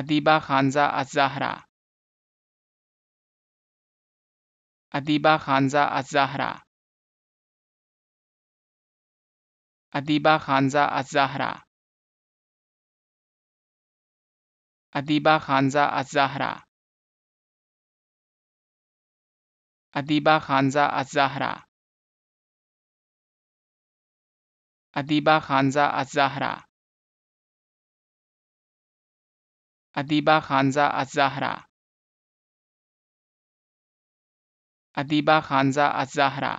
ادیبہ خانزہ الزہرا ادیبہ خانزہ الزہرا ادیبہ خانزہ الزہرا ادیبہ خانزہ الزہرا ادیبہ خانزہ الزہرا ادیبہ خانزہ الزہرا ادیبہ خانزہ الزہرا ادیبہ خانزہ الزہرا